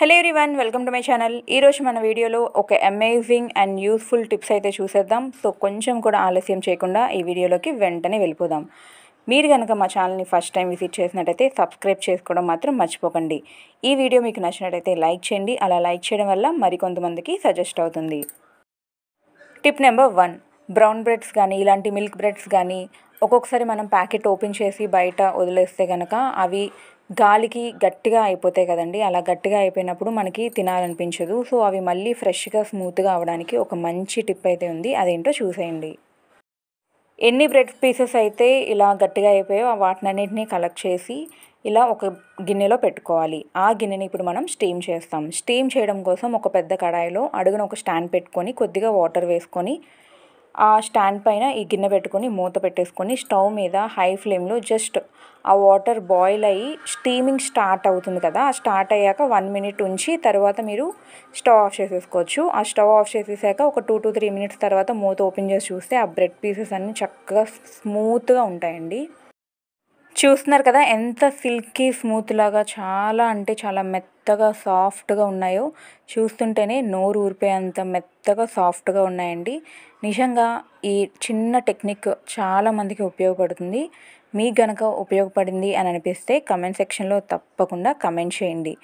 hello everyone welcome to my channel ఈరోజు మన వీడియోలో ఒక అమేజింగ్ అండ్ యూస్ఫుల్ టిప్స్ అయితే చూసేద్దాం సో కొంచెం కూడా ఆలస్యం చేయకుండా ఈ వీడియోలోకి వెంటనే వెళ్ళిపోదాం మీరు కనుక మా ఛానల్ని ఫస్ట్ టైం విజిట్ చేసినట్టయితే సబ్స్క్రైబ్ చేసుకోవడం మాత్రం మర్చిపోకండి ఈ వీడియో మీకు నచ్చినట్టయితే లైక్ చేయండి అలా లైక్ చేయడం వల్ల మరికొంతమందికి సజెస్ట్ అవుతుంది tip number one brown breads కానీ ఇలాంటి మిల్క్ బ్రెడ్స్ కానీ ఒక్కొక్కసారి మనం ప్యాకెట్ ఓపెన్ చేసి బయట వదిలేస్తే కనుక అవి గాలికి గట్టిగా అయిపోతాయి కదండి అలా గట్టిగా అయిపోయినప్పుడు మనకి తినాలనిపించదు సో అవి మళ్ళీ ఫ్రెష్గా స్మూత్గా అవడానికి ఒక మంచి టిప్ అయితే ఉంది అదేంటో చూసేయండి ఎన్ని బ్రెడ్ పీసెస్ అయితే ఇలా గట్టిగా అయిపోయో వాటినన్నింటినీ కలెక్ట్ చేసి ఇలా ఒక గిన్నెలో పెట్టుకోవాలి ఆ గిన్నెని ఇప్పుడు మనం స్టీమ్ చేస్తాం స్టీమ్ చేయడం కోసం ఒక పెద్ద కడాయిలో అడుగున ఒక స్టాండ్ పెట్టుకొని కొద్దిగా వాటర్ వేసుకొని ఆ స్టాండ్ పైన ఈ గిన్నె పెట్టుకొని మూత పెట్టేసుకొని స్టవ్ మీద హై ఫ్లేమ్లో జస్ట్ ఆ వాటర్ బాయిల్ అయ్యి స్టీమింగ్ స్టార్ట్ అవుతుంది కదా ఆ స్టార్ట్ అయ్యాక వన్ మినిట్ ఉంచి తర్వాత మీరు స్టవ్ ఆఫ్ చేసేసుకోవచ్చు ఆ స్టవ్ ఆఫ్ చేసేసాక ఒక టూ టు త్రీ మినిట్స్ తర్వాత మూత ఓపెన్ చేసి చూస్తే ఆ బ్రెడ్ పీసెస్ అన్నీ చక్కగా స్మూత్గా ఉంటాయండి చూస్తున్నారు కదా ఎంత సిల్కీ స్మూత్ లాగా చాలా అంటే చాలా మెత్తగా సాఫ్ట్గా ఉన్నాయో చూస్తుంటేనే నోరు ఊరిపే అంత మెత్తగా సాఫ్ట్గా ఉన్నాయండి నిజంగా ఈ చిన్న టెక్నిక్ చాలామందికి ఉపయోగపడుతుంది మీకు గనక ఉపయోగపడింది అని అనిపిస్తే కమెంట్ సెక్షన్లో తప్పకుండా కమెంట్ చేయండి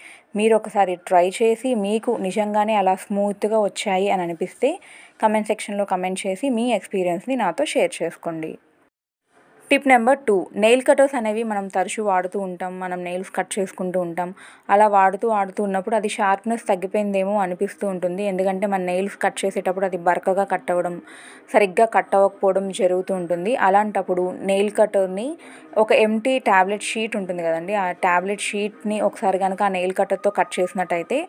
మీరు ఒకసారి ట్రై చేసి మీకు నిజంగానే అలా స్మూత్గా వచ్చాయి అని అనిపిస్తే కమెంట్ సెక్షన్లో కమెంట్ చేసి మీ ఎక్స్పీరియన్స్ని నాతో షేర్ చేసుకోండి tip number two nail cutters అనేవి మనం తరచూ వాడుతూ ఉంటాం మనం నెయిల్స్ కట్ చేసుకుంటూ ఉంటాం అలా వాడుతూ వాడుతూ ఉన్నప్పుడు అది షార్ప్నెస్ తగ్గిపోయిందేమో అనిపిస్తూ ఉంటుంది ఎందుకంటే మన నెయిల్స్ కట్ చేసేటప్పుడు అది బరకగా కట్ అవ్వడం సరిగ్గా కట్ అవ్వకపోవడం జరుగుతూ ఉంటుంది అలాంటప్పుడు నెయిల్ కటర్ని ఒక ఎంటీ ట్యాబ్లెట్ షీట్ ఉంటుంది కదండి ఆ ట్యాబ్లెట్ షీట్ని ఒకసారి కనుక ఆ నెయిల్ కటర్తో కట్ చేసినట్టయితే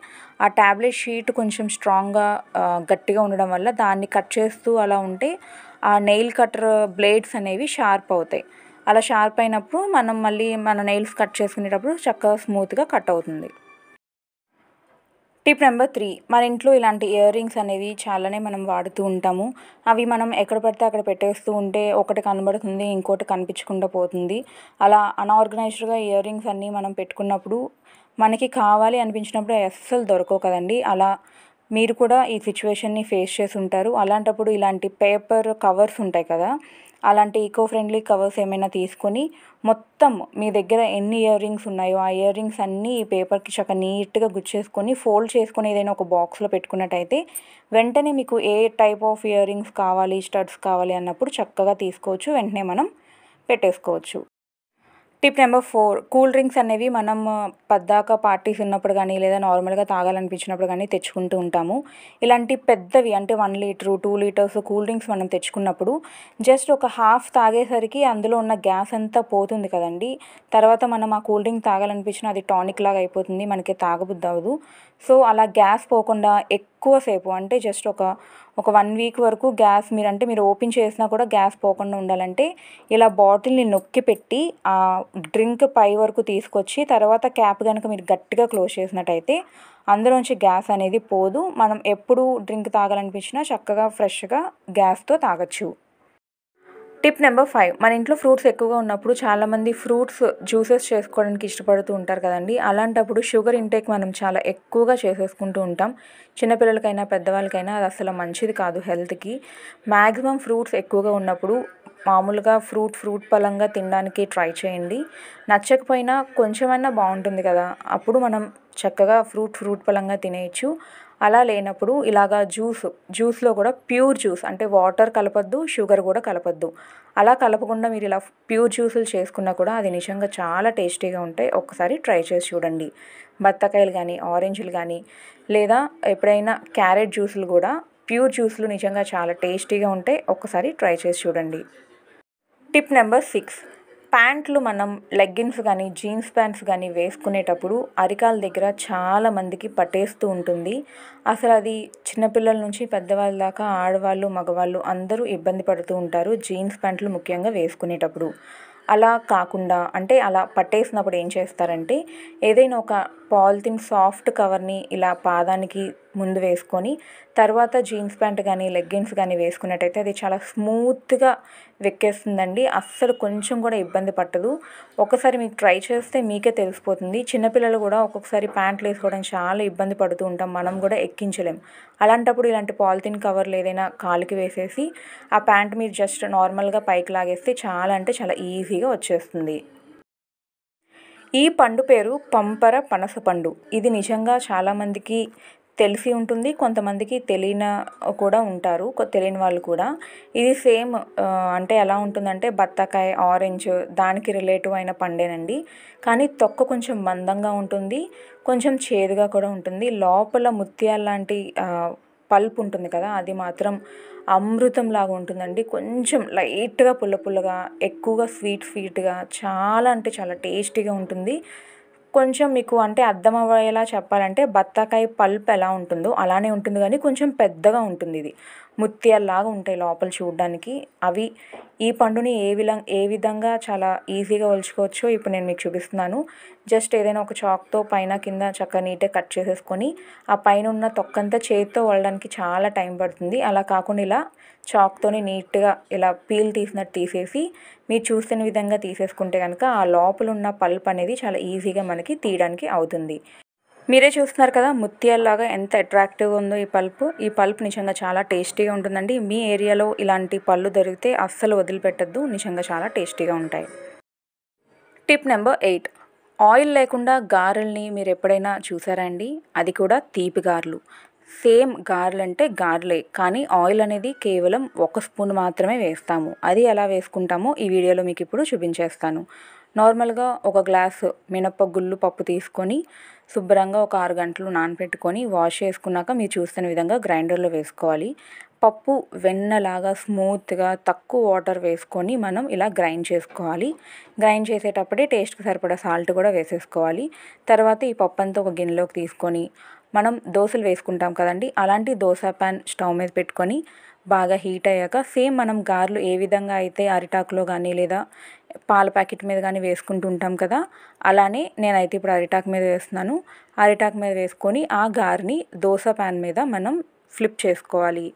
ఆ ట్యాబ్లెట్ షీట్ కొంచెం స్ట్రాంగ్గా గట్టిగా ఉండడం వల్ల దాన్ని కట్ చేస్తూ అలా ఉంటే ఆ నెయిల్ కట్టర్ బ్లేడ్స్ అనేవి షార్ప్ అవుతాయి అలా షార్ప్ అయినప్పుడు మనం మళ్ళీ మన నెయిల్స్ కట్ చేసుకునేటప్పుడు చక్కగా స్మూత్గా కట్ అవుతుంది టిప్ నెంబర్ త్రీ మన ఇంట్లో ఇలాంటి ఇయర్ రింగ్స్ అనేవి చాలానే మనం వాడుతూ ఉంటాము అవి మనం ఎక్కడ పడితే అక్కడ పెట్టేస్తూ ఉంటే ఒకటి కనబడుతుంది ఇంకోటి కనిపించకుండా పోతుంది అలా అన్ఆర్గనైజ్డ్గా ఇయర్ రింగ్స్ అన్నీ మనం పెట్టుకున్నప్పుడు మనకి కావాలి అనిపించినప్పుడు అస్సలు దొరకవు కదండి అలా మీరు కూడా ఈ సిచ్యువేషన్ని ఫేస్ చేసి ఉంటారు అలాంటప్పుడు ఇలాంటి పేపర్ కవర్స్ ఉంటాయి కదా అలాంటి ఈకో ఫ్రెండ్లీ కవర్స్ ఏమైనా తీసుకొని మొత్తం మీ దగ్గర ఎన్ని ఇయర్ రింగ్స్ ఉన్నాయో ఆ ఇయర్ రింగ్స్ అన్నీ ఈ పేపర్కి చక్క నీట్గా గుచ్చేసుకొని ఫోల్డ్ చేసుకొని ఏదైనా ఒక బాక్స్లో పెట్టుకున్నట్టయితే వెంటనే మీకు ఏ టైప్ ఆఫ్ ఇయర్ రింగ్స్ కావాలి స్టడ్స్ కావాలి అన్నప్పుడు చక్కగా తీసుకోవచ్చు వెంటనే మనం పెట్టేసుకోవచ్చు tip number four cool drinks అనేవి మనం పద్దాక పార్టీస్ ఉన్నప్పుడు కానీ లేదా నార్మల్గా తాగాలనిపించినప్పుడు కానీ తెచ్చుకుంటూ ఉంటాము ఇలాంటి పెద్దవి అంటే one litre two litres cool drinks మనం తెచ్చుకున్నప్పుడు జస్ట్ ఒక హాఫ్ తాగేసరికి అందులో ఉన్న గ్యాస్ అంతా పోతుంది కదండి తర్వాత మనం ఆ కూల్ డ్రింక్ తాగాలనిపించిన అది టానిక్ లాగా అయిపోతుంది మనకి తాగబుద్ది అవ్వదు సో అలా గ్యాస్ పోకుండా ఎక్కువసేపు అంటే జస్ట్ ఒక ఒక వన్ వీక్ వరకు గ్యాస్ మీరు అంటే మీరు ఓపెన్ చేసినా కూడా గ్యాస్ పోకుండా ఉండాలంటే ఇలా బాటిల్ని నొక్కి పెట్టి ఆ డ్రింక్ పై వరకు తీసుకొచ్చి తర్వాత క్యాప్ కనుక మీరు గట్టిగా క్లోజ్ చేసినట్టయితే అందులోంచి గ్యాస్ అనేది పోదు మనం ఎప్పుడు డ్రింక్ తాగాలనిపించినా చక్కగా ఫ్రెష్గా గ్యాస్తో తాగొచ్చు టిప్ నెంబర్ ఫైవ్ మన ఇంట్లో ఫ్రూట్స్ ఎక్కువగా ఉన్నప్పుడు చాలామంది ఫ్రూట్స్ జ్యూసెస్ చేసుకోవడానికి ఇష్టపడుతూ ఉంటారు కదండి అలాంటప్పుడు షుగర్ ఇంటేక్ మనం చాలా ఎక్కువగా చేసేసుకుంటూ ఉంటాం చిన్నపిల్లలకైనా పెద్దవాళ్ళకైనా అది అసలు మంచిది కాదు హెల్త్కి మ్యాక్సిమం ఫ్రూట్స్ ఎక్కువగా ఉన్నప్పుడు మామూలుగా ఫ్రూట్ ఫ్రూట్ పలంగా తినడానికి ట్రై చేయండి నచ్చకపోయినా కొంచెమైనా బాగుంటుంది కదా అప్పుడు మనం చక్కగా ఫ్రూట్ ఫ్రూట్ పలంగా తినేయచ్చు అలా లేనప్పుడు ఇలాగా జ్యూస్ జ్యూస్లో కూడా ప్యూర్ జ్యూస్ అంటే వాటర్ కలపద్దు షుగర్ కూడా కలపద్దు అలా కలపకుండా మీరు ఇలా ప్యూర్ జ్యూసులు చేసుకున్నా కూడా అది నిజంగా చాలా టేస్టీగా ఉంటాయి ఒకసారి ట్రై చేసి చూడండి బత్తాకాయలు కానీ ఆరెంజ్లు కానీ లేదా ఎప్పుడైనా క్యారెట్ జ్యూసులు కూడా ప్యూర్ జ్యూస్లు నిజంగా చాలా టేస్టీగా ఉంటాయి ఒకసారి ట్రై చేసి చూడండి టిప్ నెంబర్ సిక్స్ ప్యాంట్లు మనం లెగ్గిన్స్ కానీ జీన్స్ ప్యాంట్స్ కానీ వేసుకునేటప్పుడు అరికాల దగ్గర చాలా మందికి పట్టేస్తూ ఉంటుంది అసలు అది చిన్నపిల్లల నుంచి పెద్దవాళ్ళ దాకా ఆడవాళ్ళు మగవాళ్ళు అందరూ ఇబ్బంది పడుతూ ఉంటారు జీన్స్ ప్యాంట్లు ముఖ్యంగా వేసుకునేటప్పుడు అలా కాకుండా అంటే అలా పట్టేసినప్పుడు ఏం చేస్తారంటే ఏదైనా ఒక పాలిథిన్ సాఫ్ట్ కవర్ని ఇలా పాదానికి ముందు వేసుకొని తర్వాత జీన్స్ ప్యాంట్ కానీ లెగ్గిన్స్ కానీ వేసుకున్నట్టయితే అది చాలా స్మూత్గా వెక్కేస్తుందండి అస్సలు కొంచెం కూడా ఇబ్బంది పట్టదు ఒకసారి మీకు ట్రై చేస్తే మీకే తెలిసిపోతుంది చిన్నపిల్లలు కూడా ఒక్కొక్కసారి ప్యాంట్లు వేసుకోవడం చాలా ఇబ్బంది పడుతూ ఉంటాం మనం కూడా ఎక్కించలేం అలాంటప్పుడు ఇలాంటి పాలిథిన్ కవర్లు ఏదైనా కాలుకి వేసేసి ఆ ప్యాంట్ మీరు జస్ట్ నార్మల్గా పైకి లాగేస్తే చాలా అంటే చాలా ఈజీగా వచ్చేస్తుంది ఈ పండు పేరు పంపర పనసపండు ఇది నిజంగా చాలామందికి తెలిసి ఉంటుంది కొంతమందికి తెలియన కూడా ఉంటారు తెలియని వాళ్ళు కూడా ఇది సేమ్ అంటే ఎలా ఉంటుందంటే బత్తాకాయ ఆరెంజ్ దానికి రిలేటివ్ అయిన పండేనండి కానీ తొక్క కొంచెం మందంగా ఉంటుంది కొంచెం చేదుగా కూడా ఉంటుంది లోపల ముత్యాల లాంటి పల్ప్ ఉంటుంది కదా అది మాత్రం అమృతం లాగా ఉంటుందండి కొంచెం లైట్గా పుల్ల పుల్లగా ఎక్కువగా స్వీట్ స్వీట్గా చాలా అంటే చాలా టేస్టీగా ఉంటుంది కొంచెం మీకు అంటే అర్థం అవ్వేలా చెప్పాలంటే బత్తాకాయ పల్ప్ ఎలా ఉంటుందో అలానే ఉంటుంది కానీ కొంచెం పెద్దగా ఉంటుంది ఇది ముత్యాల్లాగా ఉంటాయి లోపల చూడడానికి అవి ఈ పండుని ఏ విల ఏ విధంగా చాలా ఈజీగా ఒలుచుకోవచ్చో ఇప్పుడు నేను మీకు చూపిస్తున్నాను జస్ట్ ఏదైనా ఒక చాక్తో పైన కింద చక్కగా నీట్గా కట్ చేసేసుకొని ఆ పైన ఉన్న తొక్కంతా చేతితో వలడానికి చాలా టైం పడుతుంది అలా కాకుండా ఇలా చాక్తోనే నీట్గా ఇలా పీల్ తీసినట్టు తీసేసి మీరు చూసిన విధంగా తీసేసుకుంటే కనుక ఆ లోపల ఉన్న పల్ప్ అనేది చాలా ఈజీగా మనకి తీయడానికి అవుతుంది మీరే చూస్తున్నారు కదా ముత్యాల్లాగా ఎంత అట్రాక్టివ్గా ఉందో ఈ పల్పు ఈ పల్పు నిజంగా చాలా టేస్టీగా ఉంటుందండి మీ ఏరియాలో ఇలాంటి పళ్ళు దొరికితే అస్సలు వదిలిపెట్టద్దు నిజంగా చాలా టేస్టీగా ఉంటాయి టిప్ నెంబర్ ఎయిట్ ఆయిల్ లేకుండా గారెల్ని మీరు ఎప్పుడైనా చూసారా అండి అది కూడా తీపి గారెలు సేమ్ గార్లు అంటే గార్లే కానీ ఆయిల్ అనేది కేవలం ఒక స్పూన్ మాత్రమే వేస్తాము అది ఎలా వేసుకుంటామో ఈ వీడియోలో మీకు ఇప్పుడు చూపించేస్తాను నార్మల్గా ఒక మినప్ప మినప్పగుళ్ళు పప్పు తీసుకొని శుభ్రంగా ఒక ఆరు గంటలు నానపెట్టుకొని వాష్ చేసుకున్నాక మీరు చూస్తున్న విధంగా గ్రైండర్లో వేసుకోవాలి పప్పు వెన్నలాగా స్మూత్గా తక్కువ వాటర్ వేసుకొని మనం ఇలా గ్రైండ్ చేసుకోవాలి గ్రైండ్ చేసేటప్పుడే టేస్ట్కి సరిపడా సాల్ట్ కూడా వేసేసుకోవాలి తర్వాత ఈ పప్పు అంతా ఒక గిన్నెలోకి తీసుకొని మనం దోశలు వేసుకుంటాం కదండి అలాంటి దోశ ప్యాన్ స్టవ్ మీద పెట్టుకొని బాగా హీట్ అయ్యాక సేమ్ మనం గారెలు ఏ విధంగా అయితే అరిటాకులో కానీ లేదా పాల ప్యాకెట్ మీద కానీ వేసుకుంటూ ఉంటాం కదా అలానే నేనైతే ఇప్పుడు అరిటాకు మీద వేస్తున్నాను అరిటాకు మీద వేసుకొని ఆ గారిని దోశ ప్యాన్ మీద మనం ఫ్లిప్ చేసుకోవాలి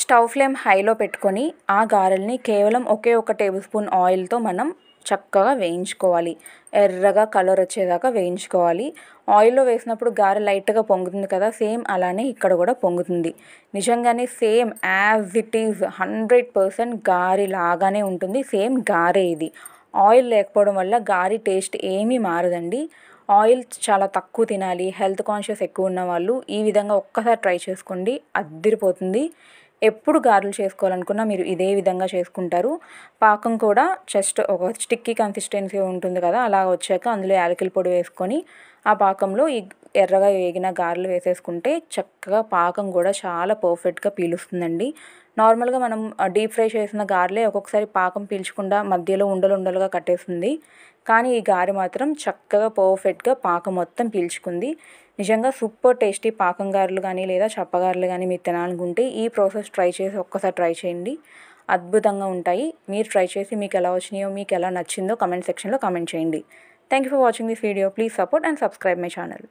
స్టవ్ ఫ్లేమ్ హైలో పెట్టుకొని ఆ గారెల్ని కేవలం ఒకే ఒక టేబుల్ స్పూన్ ఆయిల్తో మనం చక్కగా వేయించుకోవాలి ఎర్రగా కలర్ వచ్చేదాకా వేయించుకోవాలి ఆయిల్లో వేసినప్పుడు గారె లైట్గా పొంగుతుంది కదా సేమ్ అలానే ఇక్కడ కూడా పొంగుతుంది నిజంగానే same as it is hundred percent గారె లాగానే ఉంటుంది సేమ్ గారె ఇది ఆయిల్ లేకపోవడం వల్ల గారి టేస్ట్ ఏమీ మారదండి ఆయిల్ చాలా తక్కువ తినాలి హెల్త్ కాన్షియస్ ఎక్కువ ఉన్న వాళ్ళు ఈ విధంగా ఒక్కసారి ట్రై చేసుకోండి అద్దిరిపోతుంది ఎప్పుడు గారెలు చేసుకోవాలనుకున్నా మీరు ఇదే విధంగా చేసుకుంటారు పాకం కూడా జస్ట్ ఒక స్టిక్కి కన్సిస్టెన్సీ ఉంటుంది కదా అలా వచ్చాక అందులో యాలకిల పొడి వేసుకొని ఆ పాకంలో ఈ ఎర్రగా వేగిన గారెలు వేసేసుకుంటే చక్కగా పాకం కూడా చాలా పర్ఫెక్ట్గా పీలుస్తుందండి నార్మల్గా మనం డీప్ ఫ్రై చేసిన గారెలే ఒక్కొక్కసారి పాకం పీల్చకుండా మధ్యలో ఉండలు ఉండలుగా కట్టేస్తుంది కానీ ఈ గారె మాత్రం చక్కగా పర్ఫెక్ట్గా పాకం మొత్తం పీల్చుకుంది నిజంగా సూపర్ టేస్టీ పాకం గారెలు కానీ లేదా చప్పగారెలు కానీ మీరు తినాలనుకుంటే ఈ ప్రాసెస్ ట్రై చేసి ఒక్కసారి ట్రై చేయండి అద్భుతంగా ఉంటాయి మీరు ట్రై చేసి మీకు ఎలా వచ్చినాయో మీకు ఎలా నచ్చిందో కమెంట్ సెక్షన్లో కమెంట్ చేయండి thank you for watching this video please support and subscribe my channel